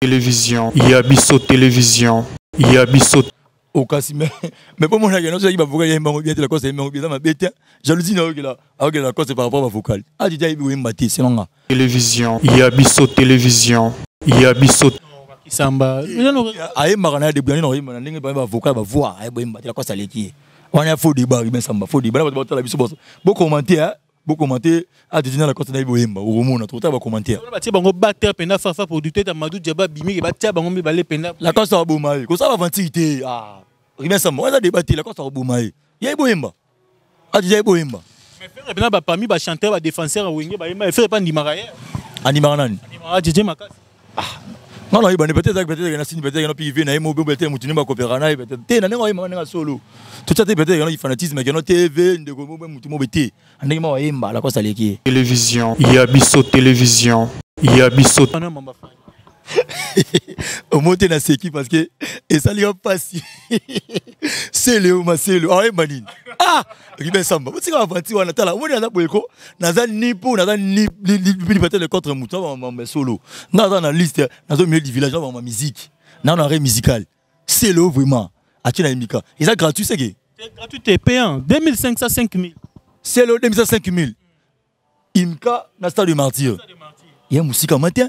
télévision ya biso télévision ya biso okasi me mpo mona akena soki bavokali yayemba yango bien te lacoste yayemba yango bien eza mabe te jalousie na aokela aokela lacoste par rapport bavokali atiti ayebi koyemba te selanga télévision ya biso télévision ya biso kisamba ayembaka na ya debulani na koyemba na ndenge bavokali bavoi ayeboyemba te lacoste aleki ye wana ya faux débat ribe nsamba faux débat na bato batala biso bokomente la Côte ah, bah, bah, bah, à lakota la ye boyemba okomona tokotaa tu bango bater commenter fafa Côte ta madu diaba bimiki batia bango mibale mpenza la akoboma ça kosala bavantire te il y a te lakosta akoboma ye a boyemba attitude parmi ba chanteur ba défenseur bapami bachanteur il fait pas pas mpe ni ye nga na yebani peut-être ayeke peut-être ayeke na sini peut-être ayeke na piv na ye mo bebo ete mutu ni bakopera na ye peut-être te na ndenge wayembaka ndenge asolo totia te peut-être ayeke na ifanatisme ayeke na tv ndeko mobe mutu mobe te andenge ma wayemba ala kosa leki ye télévision ya biso télévision ya biso parce omoti na seki parceke ezali c'est mpasi seleo maselo aye manini ah, ah! ribe samba botika bavanti là tala omoni naza boyeko naza ni mpo naza être le contre motu abamama solo nga aza na liste nazomie livillage nabamama on a na musical c'est le vraiment atie na emika eza gratuit seke gratuit t'es payant 2500 5000 le 2500 5000 imka na stade de martyr musique en matin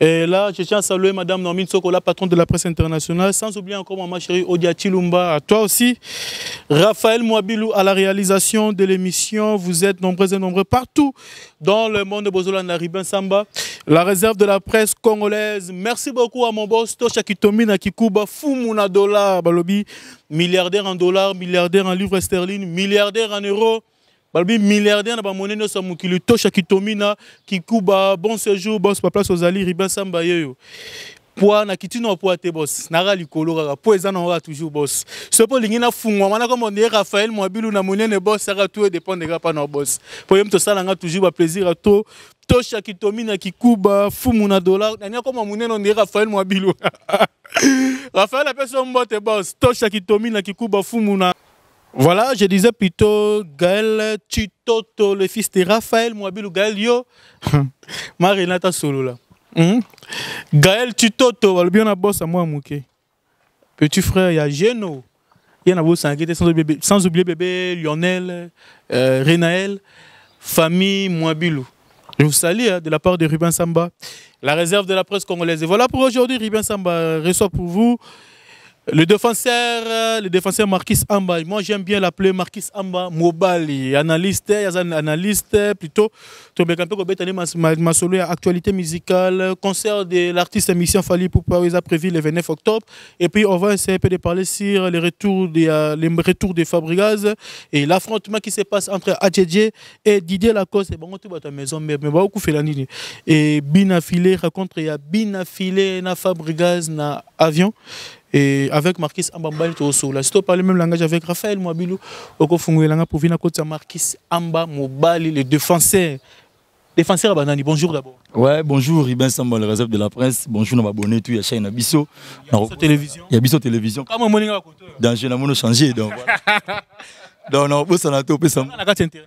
Et là, je tiens à saluer Madame Normine Sokola, patronne de la presse internationale, sans oublier encore ma chérie Odia Chilumba, à toi aussi. Raphaël Mouabilou, à la réalisation de l'émission. Vous êtes nombreux et nombreux partout dans le monde de Bozola Naribin Samba, la réserve de la presse congolaise. Merci beaucoup à mon boss Tosha Kitomi Nakikuba, Fumuna Dollar, Balobi, milliardaire en dollars, milliardaire en livres sterling, milliardaire en euros balobi milliardaire na bamonde nyonso ya tosha kitomina kikuba bon séjour bos place aux ribin samba yeyo poa na na poa te bos boss. likolo kaka po eza nango aura toujours bos so mpo olingi nafungwama nakomona ye rafael mwabilu na monene bos aka dépend edépendeka mpa na bos ça, sala nga toujours à to tosha kitomina kikuba fumu na dollar nani akoma monene onde Raphaël, rafael mwabilu rafael apesa mbote bos tosha kitomina kikuba fumu na voilà, je disais plutôt Gaël Tutoto, le fils de Raphaël Mouabilou, Gaël Yo. Hum. Marinata Solo là. Hum. Gaël Tutoto, le bien à à moi, Mouké. Petit frère, il y a Geno. Il y en a beaucoup sans oublier bébé Lionel, euh, Renaël, famille Mouabilou. Je vous salue hein, de la part de Ruben Samba, la réserve de la presse congolaise. voilà pour aujourd'hui, Ruben Samba euh, reçoit pour vous le défenseur, euh, le défenseur Marquis Amba, moi j'aime bien l'appeler Marquis Amba Mobali, analyste, euh, analyste euh, plutôt. Tombé un peu comme actualité musicale, concert de l'artiste émission Fali pour paris prévu le 29 octobre. Et puis on va essayer un peu de parler sur les retours des, les retours des Fabregas et l'affrontement qui se passe entre Adjedje et Didier Lacoste. Et bon, on dans ta maison, mais beaucoup fait la nuit. Et Binafilé, raconte, il y a Binafilé, na Fabregas, na avion. Et avec Marquis Ambamba là, Si tu parles le même langage avec Raphaël Mwabilou, Okofunguelanga pour venir à Marquis Amba Mobali, le défenseur. Défenseur Abanani, bonjour d'abord. Ouais, bonjour, Ibn le réserve de la presse. Bonjour, nos abonnés, tout, chaîne Nabiso. Yabiso Télévision. Abiso Télévision. Comment on a changé, donc. Voilà. donc, on a beau s'en atteindre. On a internet.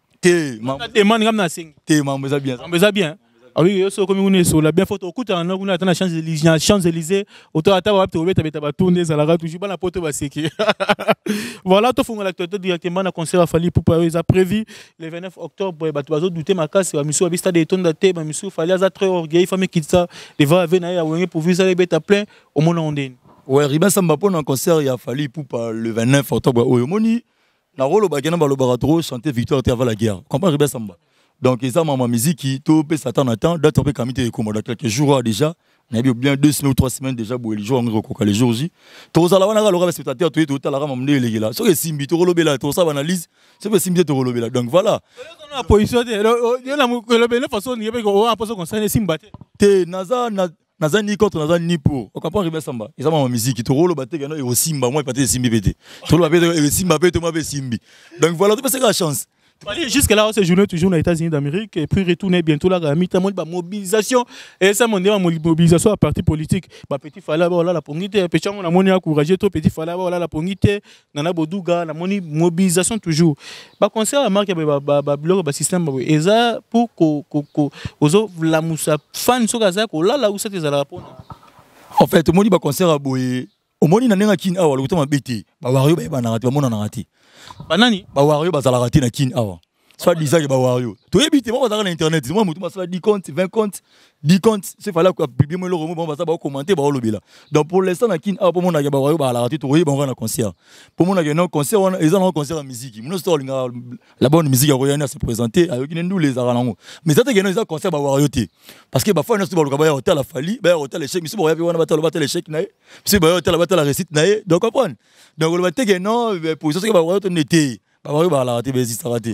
te demande ngambi nasengi te mambo eza bien mambo eza bien ah oyo so okomi kuna la bien de l'Élysée, kuna ata na champs élysée oto ata bawapi tokobetabeta batour nde ezalaka toujours bana po to baseke voilà tu actualité directement na concert ya fali pupa oyo eza prévu le 29 octobre bato bazodute makasi bamisu babi stade etonda te bamisu fali aza très orgueil famille kitisa deva ave à ye pour vous pourvu ezala ebeta plein omonango ndeni ouais riba samba mpo na concert a fallu pupa le 29 octobre au omoni na olobaki na balobaka trop chanter victoire te va la guerre comprendre bien samba donc eza ma miziki topesa temps na temps attend mpe kami te de dans quelques jours ah, déjà nayebi bien deux semaines ou trois semaines déjà boye lijour yango ekokoka le jour j tozala wana kaloka baspectateur toye totalaka mamu nde elekela soki esimbi tokolobela tosala banalyse soki esimbi te tokolobela donc voilà te naza nazani contre nazani ni pour on comprend rien samba ils ont ma musique Qui tout rôle batte gano et aussi mba moi il patte simbi bété tout le batte et aussi mba bété moi bé simbi donc voilà tu peux c'est la chance Jusque-là, on se toujours aux États-Unis d'Amérique et puis retourner bientôt là, à la bah, mobilisation. Et ça, mon mobilisation à parti politique. petit la Petit a à tout. Petit Fala, bah, la bah, Nana la moni mobilisation toujours. Bah, marque, bah, bah, bah, système, et ça, pour la fan, so là, là où la En fait, moni, bah, concert boyer. Au moni, banani Bah, bazalaka bah, na avant soit disant que Wario. Tu es habité, moi, dans moi, 10 comptes, 20 comptes, 10 comptes, c'est fallait que le bon, ça va commenter, bah, Donc, pour l'instant, a ah, pour moi, bah, bah la bah, on a un concert. Pour moi, on un concert, ils ont un concert de musique. Nous, la bonne musique, on a se présenter avec nous, les Mais un concert, bah, parce que, bah, bah a un hôtel à Fali, bah, hôtel mais si, bah, on a un hôtel si, bah, la récite, donc, Donc, euh, pour ça, c'est que,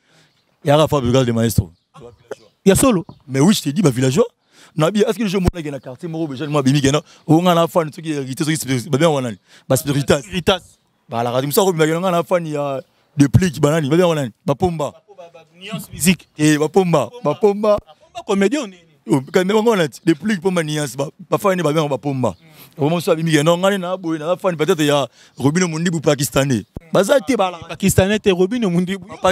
Il y a Rafa Bugal de Maestro. Il y a solo. Mais oui, je t'ai dit, bah, villageois. Est-ce que le jeu est dans le quartier, moi, je suis bébé, on a un fan, ceux qui héritent, ceux qui sont bien, on a un spiritas. Bah, la radio, ça, on a un fan, il y a des plis qui banani, bien, on a un bapomba. Bah, bah, nuance musique. Et eh, bah, pomba. bapomba. pomba. comédien, oh, quand même, on a des plis pour ma nuance, bafan, il va bien, on pomba. Mm. Au moment où ça, il On a un fan, peut-être, il y a Robin Mundi pour Pakistanais. Bah, ça, t'es ah, Pakistanais, t'es Robin Mundi. Ah,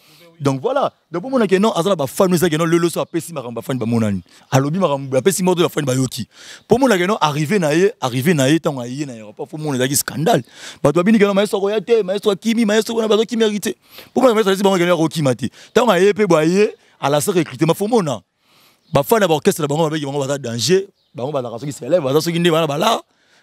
donc voilà donc omona ke non aza na bafani eza ke non lelo so apesi makambo bafani bamonani alobi makambo apesi moto bafani bayoki mpo omona ke non arrive na arrivé arrive na ye ntango aye na aéroport mpo omona un scandale bato babini ke non maestro akoya maestro akimi maestro wana bato akimiaki te pour omona maestro alesi bango ke non akokima te ntango aye mpe boye alasaka ekrite mafo omona bafani ya baorchestre na bango va bango baza danger bango qui soki célèbre baza soki nde bana là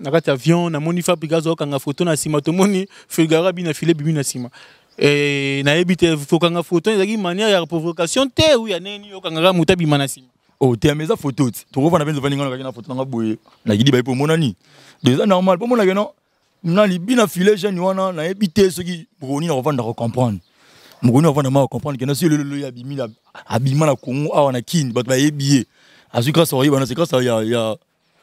na kati avion moni fabrika kanga foto na nsima tomoni figaro abi na file bimi na nsima e, nayebi te kokanga foto ezalaki manière ya provocation te ou ya neni okangaka moto abima na nsima o oh, te ame eza foto ti tokovanda mpe nzovani ngai nakaki na foto nanga boye nakidi baye mpo monani deza normal mpo omonake no na libi na file jeune wana nayebi te soki bokoni na re comprendre mokoni avanda ma comprendre na si le le lololo ye abimi abima na kongo awa na kini bato bayebi ye azwi grâce oyebi wana se grâce ya ya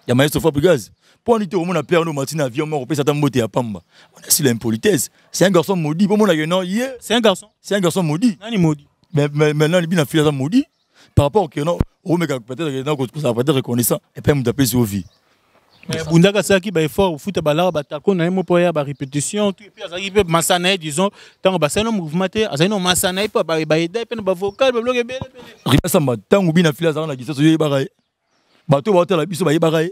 ya maestro fabrigase mpoani te omona père no matini avion moko opesa ata beauté à pamba on est sur l'impolitesse c'est un garçon maudit a yo non hier? c'est un garçon c'est un garçon maudit nani maudit mais maintenant dit na fille aza maudit par rapport que non omeka oh, peut-être na ça va être reconnaissant et epai moto taper sur vie bundaka foot baeffort ofuta balaka batako na hein, ye moko ya bah, répétition tout epuis azalaki mpe masa na ye disons ntango bah, c'est un mouvement te azali ah, no masa na ye mpo baedai mpe na bavocal bah, babiloko ebele ripa samba ntango bina file azalaka na Bah yo yebaka ye la baotala biso bayebaka ye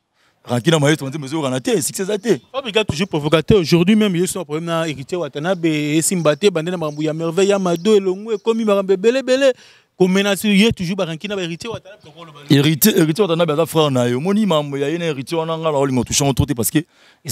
Rakina Mayo, tu mesure en athée, succès oh, athée. Fabrika toujours provocateur. Aujourd'hui même, il y a un problème dans héritier Watanabe et Simbate, Bandé Mambouya Merveille, Amado, Elongwe, Komi Marambe, Bele Bele. Comme il y a toujours Barakina héritier Watanabe. Héritier Watanabe, c'est frère Nayo. Moni Mambo, il y a un héritier Watanabe, alors il m'a touché en trotte parce que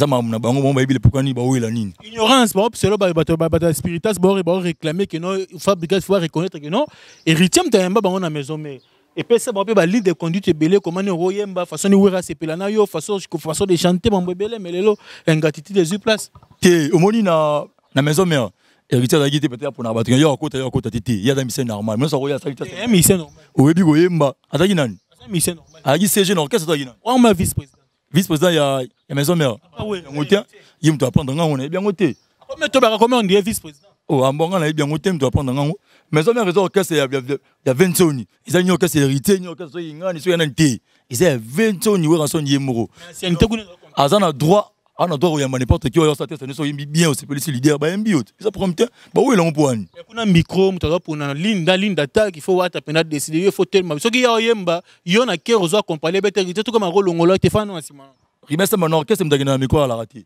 mon ont Mambo, Bango, Mambo, Ibile, Poukani, bah, la ligne. Ignorance, Bao, c'est là, Bata bah, bah, Spiritas, il va réclamer que non, Fabrika, il faut reconnaître que non, héritier Mtayamba, Bango, na maison, mais et puis ça m'appelle la ligne de conduite belé comment nous royer bah façon de ouvrir c'est pelana yo façon je façon de chanter mon belé mais lelo ingratitude des huit places t'es au moni na na maison mère héritage d'agité peut-être pour n'abattre yo côté yo côté tété il y a des missions normales mais ça royer ça il y a des eh, missions normales ouais bigo yemba attaqué nani mission normale agi c'est jeune orchestre attaqué nani on m'a vice président vice président il y a la maison mère ah, ah ouais ah, on tient il me doit prendre un gang on bien côté comment tu vas comment on dit vice président oh en bon gang là il bien côté il me doit prendre un mais Ils y a 20 ya il y a sont hérité nini orchestre soki ils ont il y a ya ans. wera soni 20 moko on a droit on a droit a n'importe qui oyo asa testane so sont bien osepelisi lidere bayembi yo te bah problème te bawo il y a un micro moto pour une ligne dans ligne d'attaque il faut ta mpena décider il faut telema soki ya qui yo na kere ozo accompagne un tokoma kolongola te à ce nsima ribesa mana orchestre dans na micro la ratée.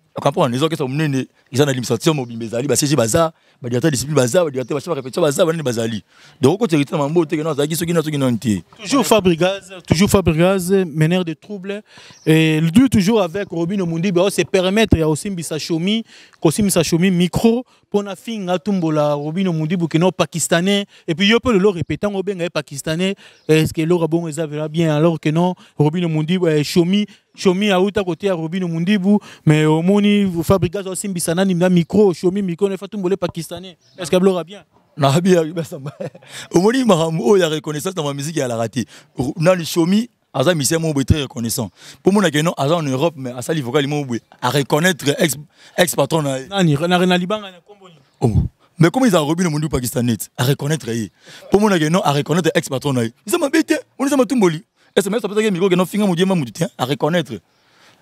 okapona eza okesa monene eza na administration mobimba ezali basiege baza badirecteur discipline baza badirecteur bachef répétition baza banene bazali donc okoti hérité na mambo teke nano azalaki soki nano soki nano te toujours fabrigaz toujours fabrigaz meneur de trouble lui toujours avec robino mondibe bah, oh, c'est permettre ya chomi au kosimbisa chomi micro La finga atumbola robino qui est non pakistanais et puis yo peu le répété ntango obenga hein, pakistanais pakistanais ce que eloko bongo eza va bien alors que non robino est chomi a Chomi shomi auta kotia Robin mundibu mais au fabriquez fabrika azosimbisa nani na micro Chomi micro nefa tumbole pakistanais est ce que blora bien bien, nabi ben Au omoni oh, il y a reconnaissance dans musique na bamiziki alaka te le shomi aza misien moko boye très reconnaissant mpo monake non aza en europe mais a vocali moko à reconnaître ex, ex patron non, ye euh. na libanga na komboni oh. mais comment ils ont monde mundibu pakistanais à reconnaître mpo monake non reconnaître ex patron eh? ont ye eza on les a eza et c'est même ça peut que Miko que non finga mudi ma mudi à reconnaître.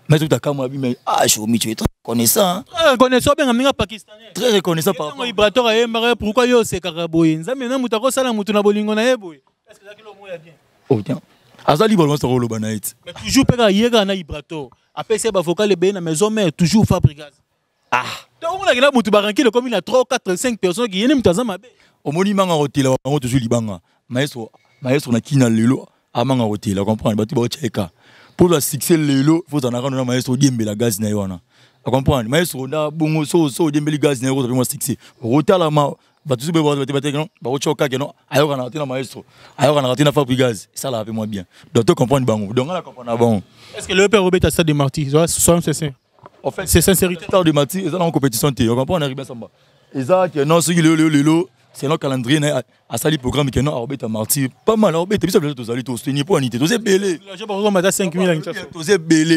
Mais tout à coup, moi mais ah je suis tu es très reconnaissant. Très hein. ah, reconnaissant bien minga pakistanais. Très reconnaissant par rapport. Vibrateur à Yemba pourquoi yo c'est karaboy. Nzambe na muta ko sala mutu na bolingo na yeboy. Est-ce que ça mot est bien Oh tiens. Azali ah, bon se rolo banaït. Mais toujours pega yega un vibrateur. Après c'est ba vocal bien na maison mais toujours fabrigas. Ah. Donc on a gagné mutu le comme il a 3 4 5 personnes qui yene mutu azama be. Omoni là, on wango toujours libanga. Maestro maestro na kina lelo amanga kotela comprendre bato cheka pour na succès lelo fozana kano na maestro odiembela gaz na ye wana acomprendre maestro na bongo so so odiembeli gaz na ye kotobenga succès okotalama bato so bakotyoka keno ayokanaka te na maestro ayokanaka te na fabri gaz esalaka mpe mwa bien donc tu comprendre bango donc ana comprendre bango est ce que le père Robert a ça de martyr soyons sincères en fait c'est sincérité tard de marti ils eza en compétition te on arrive ribe samba eza ke non soki lelo lelo c'est un calendrier hein. à sali programme qui non aobeta martyr pas mal aobeta pas biso tozali tostenie mpo tu tu plus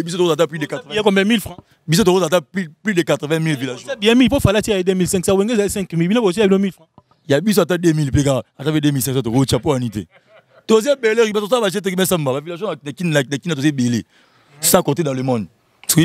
de 80 francs biso tozata plus de 80 000 villageoisbien mpo 5 000, aye 2500 wenge de 5 000 bino Tu as 1000 francs tu 000. ata 2000 mpe tu ata pe tu tokotia mpo acheter 5 000. ça tosala bajete de qui de Tu na toza ebele ça côté dans le monde tu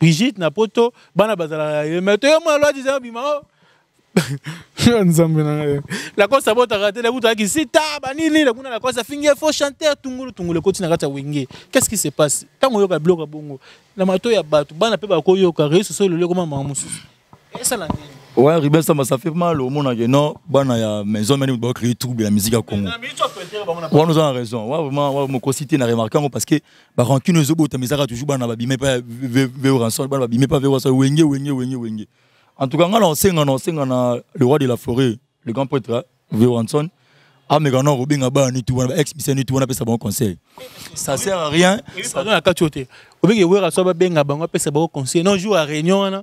brigide na poto bana bazalaka ye me toye mwana lwa disa obima o nzambe na ngai lakosa abotaka te lakuta akisita banini lakuna lakosa afingi fo chanter tungulu tungulu ekoti na kati ya wenge qu'est ce qui se passe ntango oyoka biloko ya bongo na matoi ya bato bana mpe bakoyoka réseau so elolio ekoma mama mosusu esala ndeni Ouais, ça, fait mal au monde. Non, il y a maison, mais des créer la musique à Congo. nous raison. vraiment, ouais, mon n'a parce que quand bah, rancune aux toujours, on a mais pas vers ensemble, pas En tout cas, on sait, que on le roi de la forêt, le grand prêtre, hein, Ah, mais quand on a tout, on ex on a ça bon conseil. Ça sert à rien. Ça sert à rien. Ça à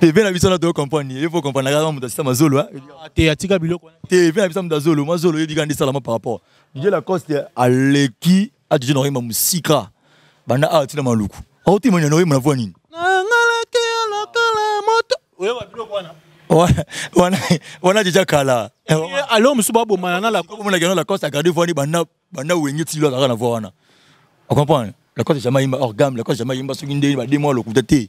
tv na biso wana tookomprendre ye po komprendre kaka moto asita mazolo ah. Ah, te atika biloko tv na biso moto azolo mwa zolo oyebika nde esalama par rapport dije lacoste aleki adije na oyemba mosika banda awa ah, tina maluku aotimanya na oyemba na voi nini nangalaki alakala moto oyeba biloko wana wana deja kala eh, eh, alors mosusu babomana na laomonaki yango lacoste agarde voi ni banda wenge tilo akaka na voi wana ocomprendre lacoste jamais yimba hors game lacoste jamais yimba soki ndeni bademwa lokuta te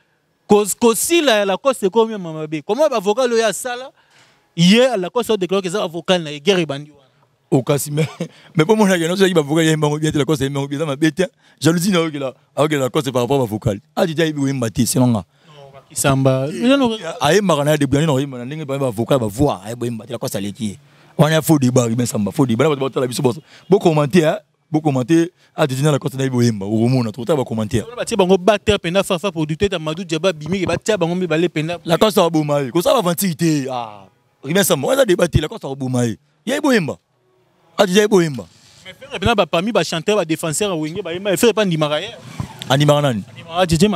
Si la cause comme bébé, comment ça, Il asala à la cause odéclare un avocat na ye guerre ebandi wana de me mpo de nyonso yaki bien te la cause yayembango bien eza mabe te jalousie la cause par rapport bavocal atiti ayebi de te selanga kisamba de na de debuyani na koyemba na vocal de bavoi ayeboyemba te la cause de faux débat faux la de bokomante attitude à kota la ah, ye bah, bah, bah, à okomona tokotaa bacommantairebatie bango commenter la fafa tête ta madou la abimiki batia bango mibale mpenza la akoboma ça kosala bavantire te il y a te lakoste akoboma ye ye que attitude parmi ye boyemba frere mpenza bapami ba il fait pas ni mpe ni ye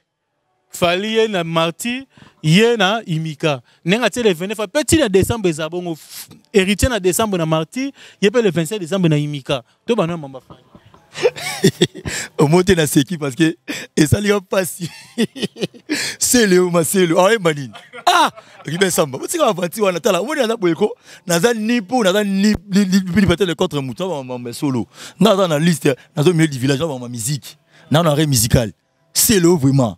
fali na marti yena imika ndenge il le 29 un na décembre eza héritier na décembre na marti le décembre na imika to bana mamba fani na séki parce que passé c'est ah, ah ribe samba otika a wana tala omoni naza boyeko naza nipo naza le contre motu solo na liste vraiment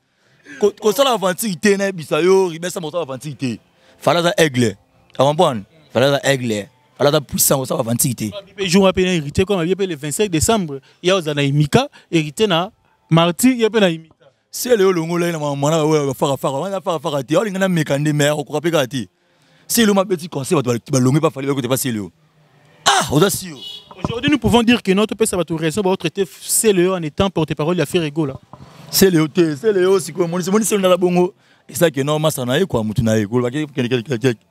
kosala a te na yebisa yo ribesa mosala aventure te fala aza aigle bon. fala ça aigle fala ça puissant kosala aventure a jour rappelle hérité comme le 25 décembre ya oza na imika hérité na martyr il mpe na imika sele on a na mwana oyo afarafara wana afarafara te aolinga na meka nde pas akokoka mpe il y ma petit conseil bato balongi bafali bakote pa le. ah a sio Aujourd'hui, nous pouvons dire que notre père ça va tout raison, va traiter c'est en étant porte-parole de la Ferrego. seleyo te seleyo sikoyo monisi monisi na la bongo esaki no masa na ye kua mutu na ye kolobaki kende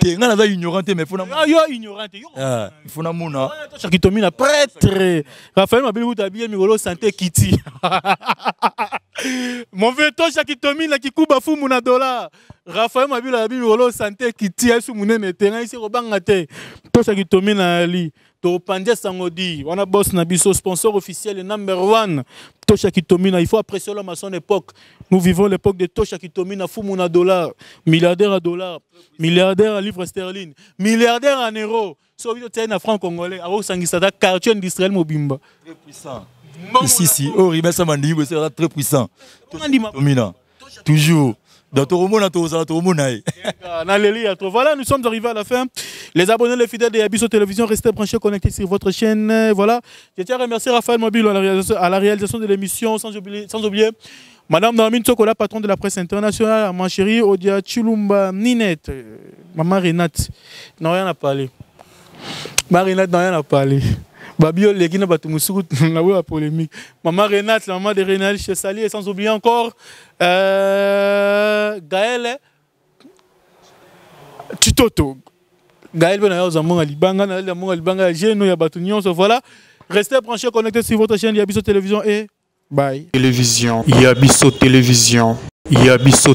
te ngai naza ignorante mais ah, yo ignorante ah, fona mona soki tomina prêtre raphael mabili kuta biye mikolo sante kiti mon soki tomina kikuba fumu na dolar raphael mabili abi mikolo sante kiti ayesu munene te ngai esi kobanga te to soki na yali to sango di wana boss na biso sponsor officiel number 1 Tosha Kitomina il faut apprécier l'homme à son époque nous vivons l'époque de Tosha Kitomina fumu na dollar milliardaire à dollar milliardaire à livre sterling milliardaire en euro. so bino tsaina franc congolais abo sangisa da quartier industriel mobimba très puissant si si oh ribesa mandi c'est très puissant Dominant, toujours dans Voilà, nous sommes arrivés à la fin. Les abonnés, les fidèles de Abysso Télévision, restez branchés, connectés sur votre chaîne. Voilà. Je tiens à remercier Raphaël Mobile à la réalisation de l'émission, sans oublier, sans Madame Normine Sokola, patron de la presse internationale, ma chérie Odia Chulumba, Ninette, euh, maman Renate. Non, rien à parler. Marinette, n'a rien à parler. Babio, Olegi na Batumoussou, la la polémique. Maman Renate, la maman de Renal chez Sali, et sans oublier encore euh, Gaël hein. Tutoto. Gaël ben, nous Zamon Libanga, un Alibanga, à So voilà. Restez branchés, connectés sur votre chaîne Yabiso Télévision et bye. Télévision, Yabiso Télévision, Yabiso